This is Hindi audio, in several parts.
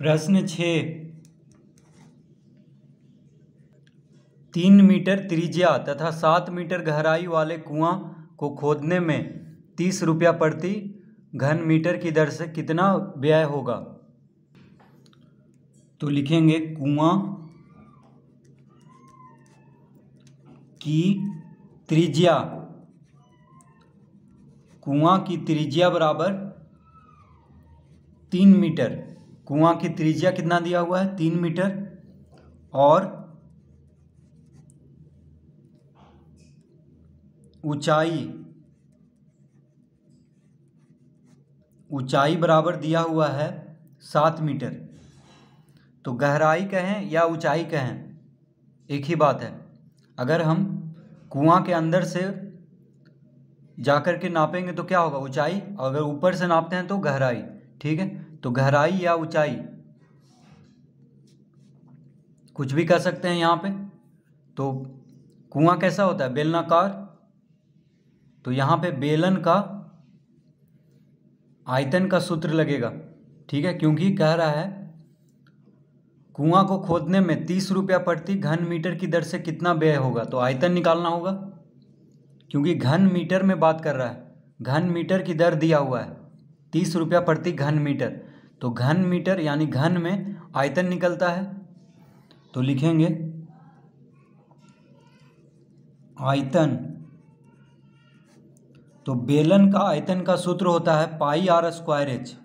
प्रश्न छ तीन मीटर त्रिज्या तथा सात मीटर गहराई वाले कुआं को खोदने में तीस रुपया प्रति घन मीटर की दर से कितना व्यय होगा तो लिखेंगे कुआं की त्रिज्या कुआं की त्रिज्या बराबर तीन मीटर कुआं की त्रिज्या कितना दिया हुआ है तीन मीटर और ऊंचाई ऊंचाई बराबर दिया हुआ है सात मीटर तो गहराई कहें या ऊंचाई कहें एक ही बात है अगर हम कुआं के अंदर से जाकर के नापेंगे तो क्या होगा ऊंचाई अगर ऊपर से नापते हैं तो गहराई ठीक है तो गहराई या ऊंचाई कुछ भी कर सकते हैं यहाँ पे तो कुआं कैसा होता है बेलनाकार तो यहाँ पे बेलन का आयतन का सूत्र लगेगा ठीक है क्योंकि कह रहा है कुआं को खोदने में तीस रुपया प्रति घन मीटर की दर से कितना व्यय होगा तो आयतन निकालना होगा क्योंकि घन मीटर में बात कर रहा है घन मीटर की दर दिया हुआ है तीस रुपया प्रति घन मीटर तो घन मीटर यानी घन में आयतन निकलता है तो लिखेंगे आयतन तो बेलन का आयतन का सूत्र होता है पाई आर स्क्वायर एच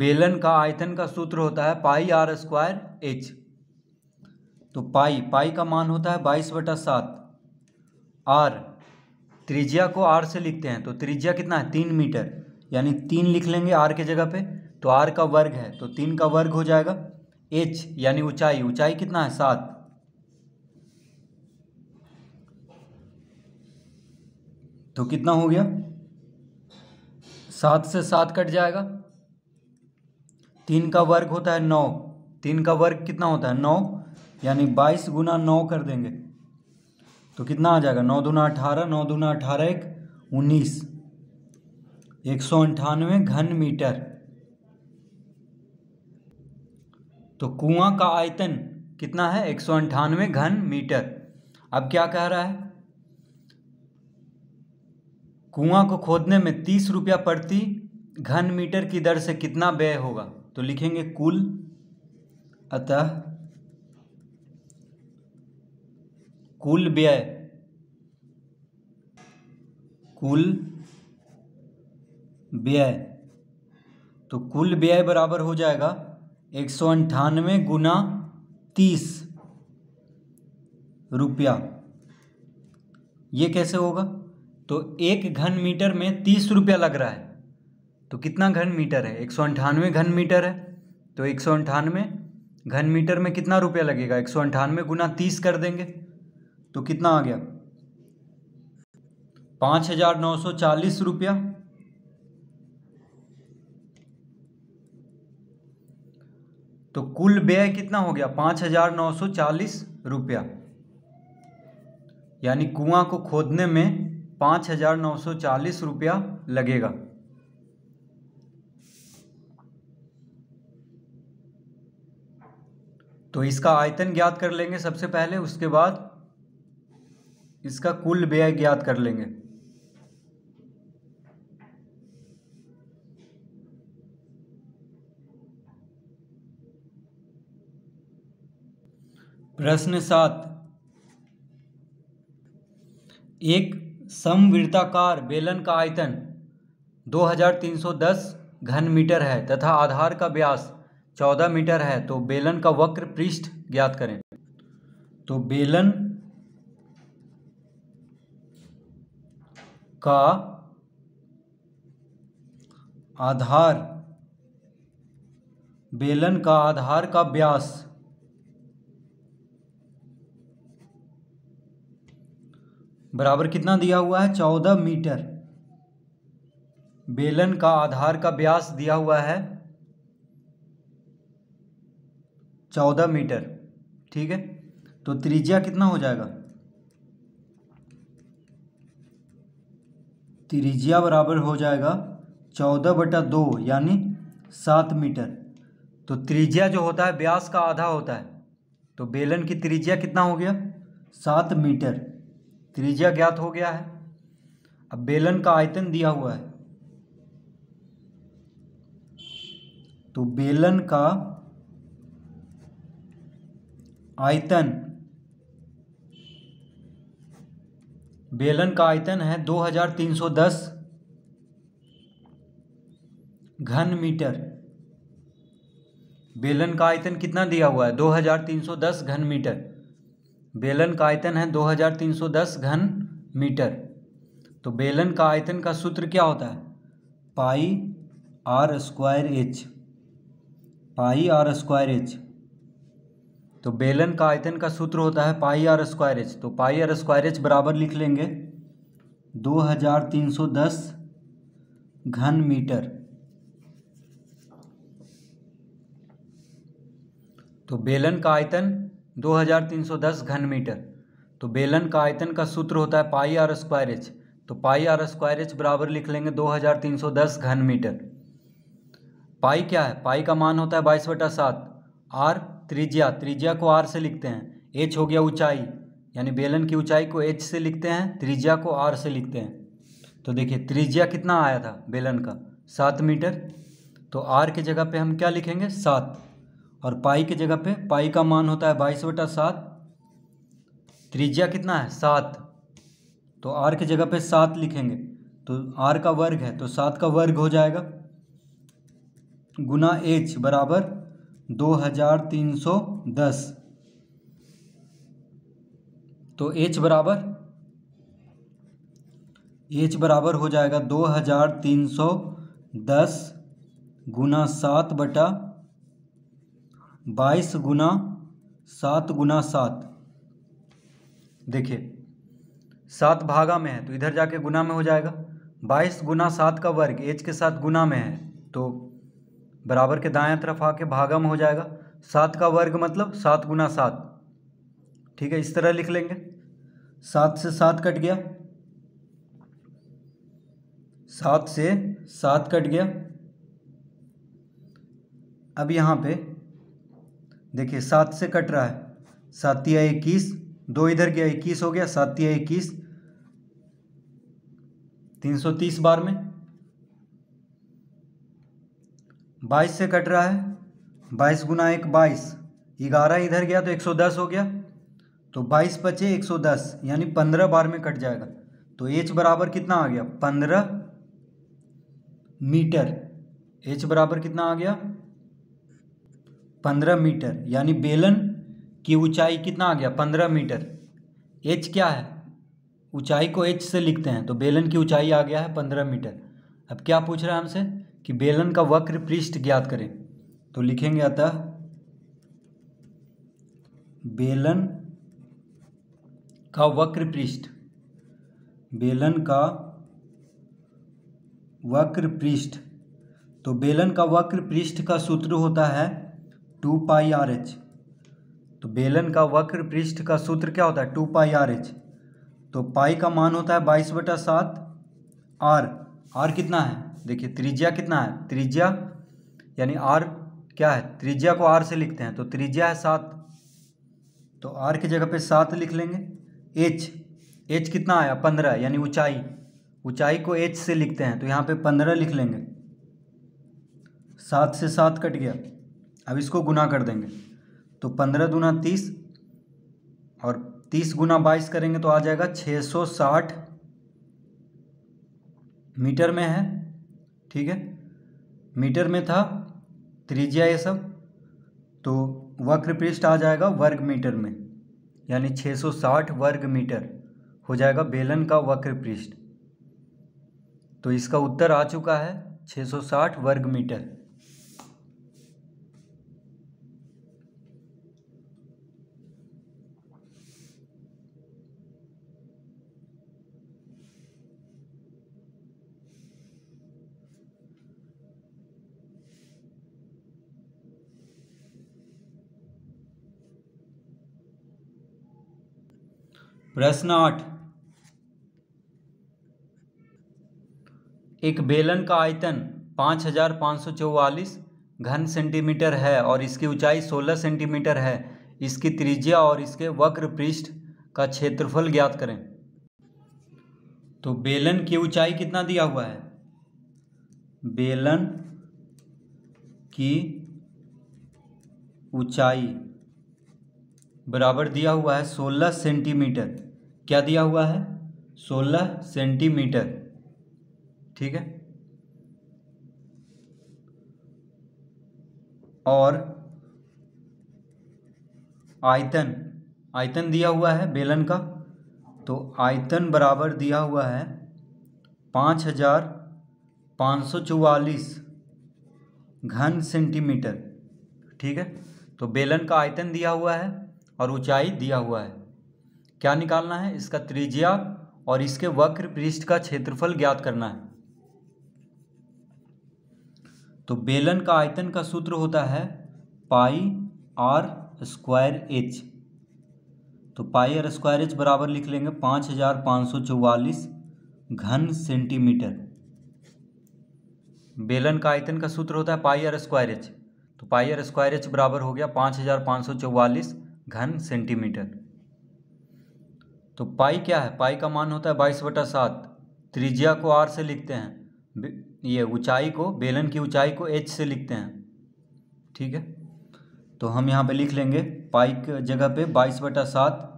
बेलन का आयतन का सूत्र होता है पाई आर स्क्वायर एच तो पाई पाई का मान होता है बाईस बटा सात आर त्रिज्या को आर से लिखते हैं तो त्रिज्या कितना है तीन मीटर यानी तीन लिख लेंगे आर के जगह पे तो आर का वर्ग है तो तीन का वर्ग हो जाएगा एच यानी ऊंचाई ऊंचाई कितना है सात तो कितना हो गया सात से सात कट जाएगा तीन का वर्ग होता है नौ तीन का वर्ग कितना होता है नौ यानी बाईस गुना नौ कर देंगे तो कितना आ जाएगा नौ दूना अठारह नौ दूना अठारह एक उन्नीस एक सौ अंठानवे घन मीटर तो कुआं का आयतन कितना है एक सौ अंठानवे घन मीटर अब क्या कह रहा है कुआं को खोदने में तीस रुपया प्रति घन मीटर की दर से कितना व्यय होगा तो लिखेंगे कुल अतः कुल व्यय कुल व्यय तो कुल व्यय बराबर हो जाएगा एक सौ अंठानवे गुना तीस रुपया ये कैसे होगा तो एक घन मीटर में तीस रुपया लग रहा है तो कितना घन मीटर है एक सौ अंठानवे घन मीटर है तो एक सौ अंठानवे घन मीटर में कितना रुपया लगेगा एक सौ अंठानवे गुना तीस कर देंगे तो कितना आ गया पाँच हजार नौ सौ चालीस रुपया तो कुल व्यय कितना हो गया पाँच हजार नौ सौ चालीस रुपया यानी कुआं को खोदने में पाँच हजार नौ सौ चालीस रुपया लगेगा तो इसका आयतन ज्ञात कर लेंगे सबसे पहले उसके बाद इसका कुल व्यय ज्ञात कर लेंगे प्रश्न सात एक समवृत्ताकार बेलन का आयतन 2310 घन मीटर है तथा आधार का व्यास 14 मीटर है तो बेलन का वक्र पृष्ठ ज्ञात करें तो बेलन का आधार बेलन का आधार का व्यास बराबर कितना दिया हुआ है चौदह मीटर बेलन का आधार का व्यास दिया हुआ है चौदह मीटर ठीक है तो त्रिज्या कितना हो जाएगा त्रिज्या बराबर हो जाएगा चौदह बटा दो यानी सात मीटर तो त्रिज्या जो होता है ब्यास का आधा होता है तो बेलन की त्रिज्या कितना हो गया सात मीटर त्रिज्या ज्ञात हो गया है अब बेलन का आयतन दिया हुआ है तो बेलन का आयतन बेलन का आयतन है 2310 घन मीटर बेलन का आयतन कितना दिया हुआ है 2310 घन मीटर बेलन का आयतन है 2310 घन मीटर तो बेलन का आयतन का सूत्र क्या होता है pi r square h pi r square h तो बेलन का आयतन का सूत्र होता है पाई आर स्क्वायर एच तो पाई आर स्क्वायर एच बराबर लिख लेंगे दो हजार तीन सौ दस घन मीटर तो बेलन का आयतन दो हजार तीन सौ दस घन मीटर तो बेलन का आयतन का सूत्र होता है पाई आर स्क्वायर एच तो पाई आर स्क्वायर एच बराबर लिख लेंगे दो हजार तीन सौ दस घन मीटर पाई क्या है पाई का मान होता है बाईस बटा सात आर त्रिज्या त्रिज्या को आर से लिखते हैं एच हो गया ऊंचाई यानी बेलन की ऊंचाई को एच से लिखते हैं त्रिज्या को आर से लिखते हैं तो देखिए त्रिज्या कितना आया था बेलन का सात मीटर तो आर की जगह पे हम क्या लिखेंगे सात और पाई की जगह पे पाई का मान होता है बाईस बटा सात त्रिज्या कितना है सात तो आर की जगह पे सात लिखेंगे तो आर का वर्ग है तो सात का वर्ग हो जाएगा गुना एच बराबर दो हजार तीन सौ दस तो एच बराबर एच बराबर हो जाएगा दो हजार तीन सौ दस गुना सात बटा बाईस गुना सात गुना सात देखिए सात भागा में है तो इधर जाके गुना में हो जाएगा बाईस गुना सात का वर्ग एच के साथ गुना में है तो बराबर के दाएं तरफ आके भागा में हो जाएगा सात का वर्ग मतलब सात गुना सात ठीक है इस तरह लिख लेंगे सात से सात कट गया सात से सात कट गया अब यहाँ पे देखिए सात से कट रहा है सातिया इक्कीस दो इधर गया इक्कीस हो गया सातिया इक्कीस तीन सौ तीस बार में बाईस से कट रहा है बाईस गुना एक बाईस ग्यारह इधर गया तो एक सौ दस हो गया तो बाईस बचे एक सौ दस यानी पंद्रह बार में कट जाएगा तो एच बराबर कितना आ गया पंद्रह मीटर एच बराबर कितना आ गया पंद्रह मीटर यानी बेलन की ऊंचाई कितना आ गया पंद्रह मीटर एच क्या है ऊंचाई को एच से लिखते हैं तो बेलन की ऊंचाई आ गया है पंद्रह मीटर अब क्या पूछ रहा है हमसे कि बेलन का वक्र पृष्ठ ज्ञात करें तो लिखेंगे अतः बेलन का वक्र पृष्ठ बेलन का वक्र पृष्ठ तो बेलन का वक्र पृष्ठ का सूत्र होता है टू पाई आर एच तो बेलन का वक्र पृष्ठ का सूत्र क्या होता है टू पाई आर एच तो पाई का मान होता है बाईस बटा सात आर आर कितना है देखिए त्रिज्या कितना है त्रिज्या यानी आर क्या है त्रिज्या को आर से लिखते हैं तो त्रिज्या है सात तो आर की जगह पे सात लिख लेंगे एच एच कितना आया पंद्रह यानी ऊंचाई ऊंचाई को एच से लिखते हैं तो यहाँ पे पंद्रह लिख लेंगे सात से सात कट गया अब इसको गुना कर देंगे तो पंद्रह गुना तीस और तीस गुना बाईस करेंगे तो आ जाएगा छः सौ साठ मीटर में है ठीक है मीटर में था त्रिज्या ये सब तो वक्र पृष्ठ आ जाएगा वर्ग मीटर में यानी 660 वर्ग मीटर हो जाएगा बेलन का वक्र पृष्ठ तो इसका उत्तर आ चुका है 660 वर्ग मीटर प्रश्न आठ एक बेलन का आयतन पाँच हजार पाँच सौ चौवालीस घन सेंटीमीटर है और इसकी ऊंचाई सोलह सेंटीमीटर है इसकी त्रिज्या और इसके वक्र पृष्ठ का क्षेत्रफल ज्ञात करें तो बेलन की ऊंचाई कितना दिया हुआ है बेलन की ऊंचाई बराबर दिया हुआ है सोलह सेंटीमीटर क्या दिया हुआ है सोलह सेंटीमीटर ठीक है और आयतन आयतन दिया हुआ है बेलन का तो आयतन बराबर दिया हुआ है पाँच हजार पाँच सौ चौवालीस घन सेंटीमीटर ठीक है तो बेलन का आयतन दिया हुआ है और ऊंचाई दिया हुआ है क्या निकालना है इसका त्रिज्या और इसके वक्र पृष्ठ का क्षेत्रफल ज्ञात करना है तो बेलन का आयतन का सूत्र होता है पाई आर स्क्वायर एच तो पाई आर स्क्वायर एच बराबर लिख लेंगे पाँच हजार पाँच सौ चौवालीस घन सेंटीमीटर बेलन का आयतन का सूत्र होता है पाई आर स्क्वायर एच तो पाई आर स्क्वायर एच बराबर हो गया पाँच हजार पाँच सौ चौवालीस घन सेंटीमीटर तो पाई क्या है पाई का मान होता है बाईस बटा सात त्रिज्या को आर से लिखते हैं ये ऊंचाई को बेलन की ऊंचाई को एच से लिखते हैं ठीक है तो हम यहाँ पे लिख लेंगे पाई के जगह पे बाईस बटा सात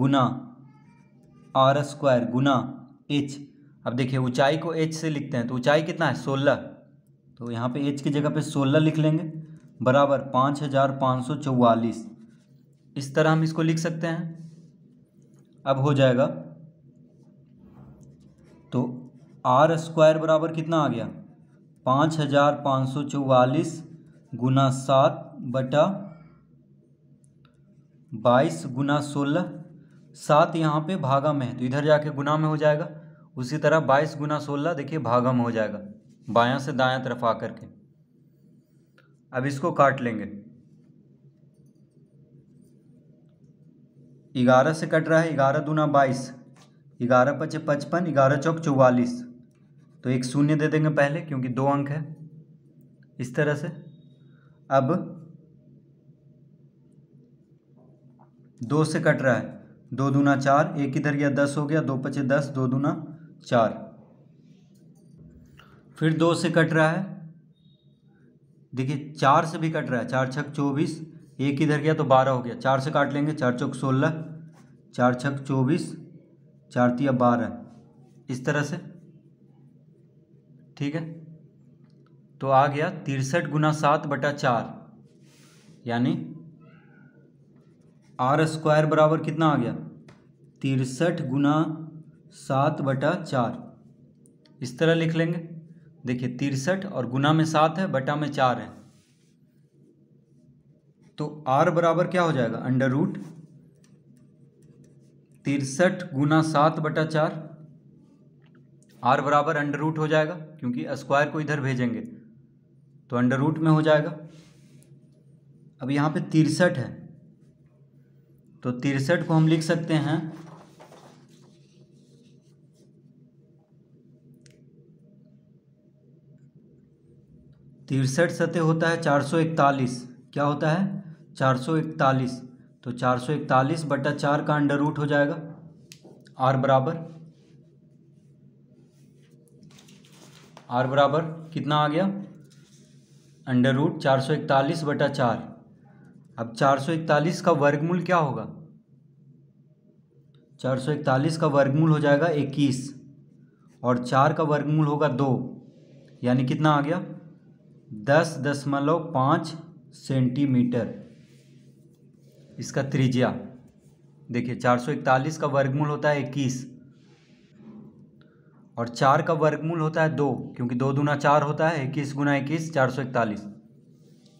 गुना आर स्क्वायर गुना एच अब देखिए ऊंचाई को एच से लिखते हैं तो ऊंचाई कितना है सोलह तो यहाँ पे एच की जगह पे सोलह लिख लेंगे बराबर पाँच हज़ार पाँच सौ चौवालीस इस तरह हम इसको लिख सकते हैं अब हो जाएगा तो आर स्क्वायर बराबर कितना आ गया पाँच हजार पाँच सौ चौवालीस गुना सात बटा बाईस गुना सोलह सात यहाँ पे भागा में है तो इधर जाके गुना में हो जाएगा उसी तरह बाईस गुना सोलह देखिए भागा में हो जाएगा बायां से दायां तरफ आकर के अब इसको काट लेंगे ग्यारह से कट रहा है ग्यारह दूना बाईस ग्यारह पचे पचपन ग्यारह चौक चौवालीस तो एक शून्य दे देंगे पहले क्योंकि दो अंक है इस तरह से अब दो से कट रहा है दो दूना चार एक इधर गया दस हो गया दो पचे दस दो दूना चार फिर दो से कट रहा है देखिए चार से भी कट रहा है चार छक चौबीस एक इधर गया तो बारह हो गया चार से काट लेंगे चार चौक सोलह चार छक चौबीस चार तिया बारह इस तरह से ठीक है तो आ गया तिरसठ गुना सात बटा चार यानी आर स्क्वायर बराबर कितना आ गया तिरसठ गुना सात बटा चार इस तरह लिख लेंगे देखिए तिरसठ और गुना में सात है बटा में चार है तो आर बराबर क्या हो जाएगा अंडर रूट तिरसठ गुना सात बटा चार आर बराबर अंडर रूट हो जाएगा क्योंकि स्क्वायर को इधर भेजेंगे तो अंडर रूट में हो जाएगा अब यहाँ पे तिरसठ है तो तिरसठ को हम लिख सकते हैं तिरसठ सतह होता है चार सौ इकतालीस क्या होता है चार सौ इकतालीस तो चार सौ इकतालीस बटा चार का अंडर रूट हो जाएगा आर बराबर आर बराबर कितना आ गया अंडर रूट चार सौ इकतालीस बटा चार अब चार सौ इकतालीस का वर्गमूल क्या होगा चार सौ इकतालीस का वर्गमूल हो जाएगा इक्कीस और चार का वर्गमूल होगा दो यानी कितना आ गया दस दशमलव पाँच सेंटीमीटर इसका त्रिज्या देखिए 441 का वर्गमूल होता है इक्कीस और चार का वर्गमूल होता है दो क्योंकि दो दूना चार होता है इक्कीस गुना इक्कीस चार सौ इकतालीस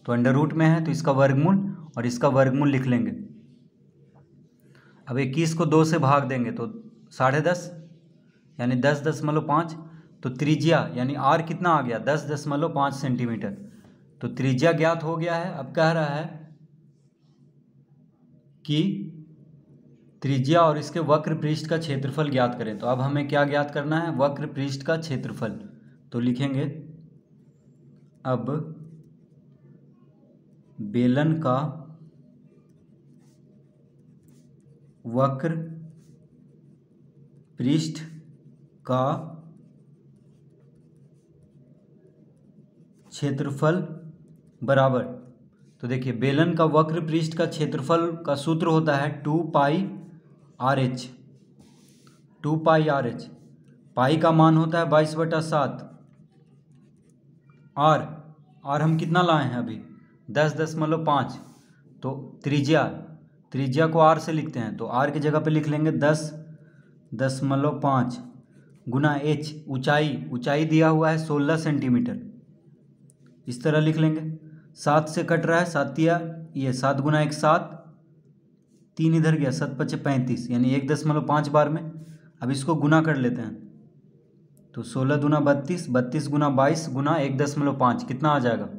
तो अंडर रूट में है तो इसका वर्गमूल और इसका वर्गमूल लिख लेंगे अब इक्कीस को दो से भाग देंगे तो साढ़े दस यानी दस दशमलव पाँच तो त्रिज्या यानी आर कितना आ गया दस दशमलव पाँच सेंटीमीटर तो त्रिज्या ज्ञात हो गया है अब कह रहा है कि त्रिज्या और इसके वक्र पृष्ठ का क्षेत्रफल ज्ञात करें तो अब हमें क्या ज्ञात करना है वक्र पृष्ठ का क्षेत्रफल तो लिखेंगे अब बेलन का वक्र पृष्ठ का क्षेत्रफल बराबर तो देखिए बेलन का वक्र पृष्ठ का क्षेत्रफल का सूत्र होता है two pi r h two pi r h pi का मान होता है बाईस बटा सात आर आर हम कितना लाए हैं अभी दस दशमलव पाँच तो त्रिज्या त्रिज्या को आर से लिखते हैं तो आर की जगह पे लिख लेंगे दस दशमलव पाँच गुना एच ऊंचाई ऊंचाई दिया हुआ है सोलह सेंटीमीटर इस तरह लिख लेंगे सात से कट रहा है सातिया ये सात गुना एक सात तीन इधर गया सत पचे पैंतीस यानी एक दशमलव पाँच बार में अब इसको गुना कर लेते हैं तो सोलह गुना बत्तीस बत्तीस गुना बाईस गुना एक दशमलव पाँच कितना आ जाएगा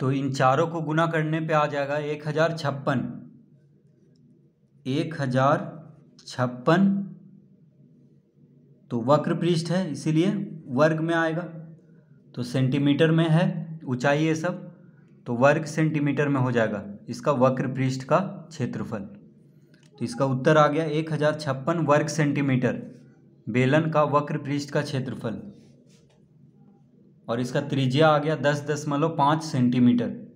तो इन चारों को गुना करने पे आ जाएगा एक हज़ार छप्पन एक हज़ार छप्पन तो वक्र पृष्ठ है इसीलिए वर्ग में आएगा तो सेंटीमीटर में है ऊंचाई है सब तो वर्ग सेंटीमीटर में हो जाएगा इसका वक्र पृष्ठ का क्षेत्रफल तो इसका उत्तर आ गया एक हज़ार छप्पन वर्ग सेंटीमीटर बेलन का वक्र पृष्ठ का क्षेत्रफल और इसका त्रिज्या आ गया दस दशमलव पाँच सेंटीमीटर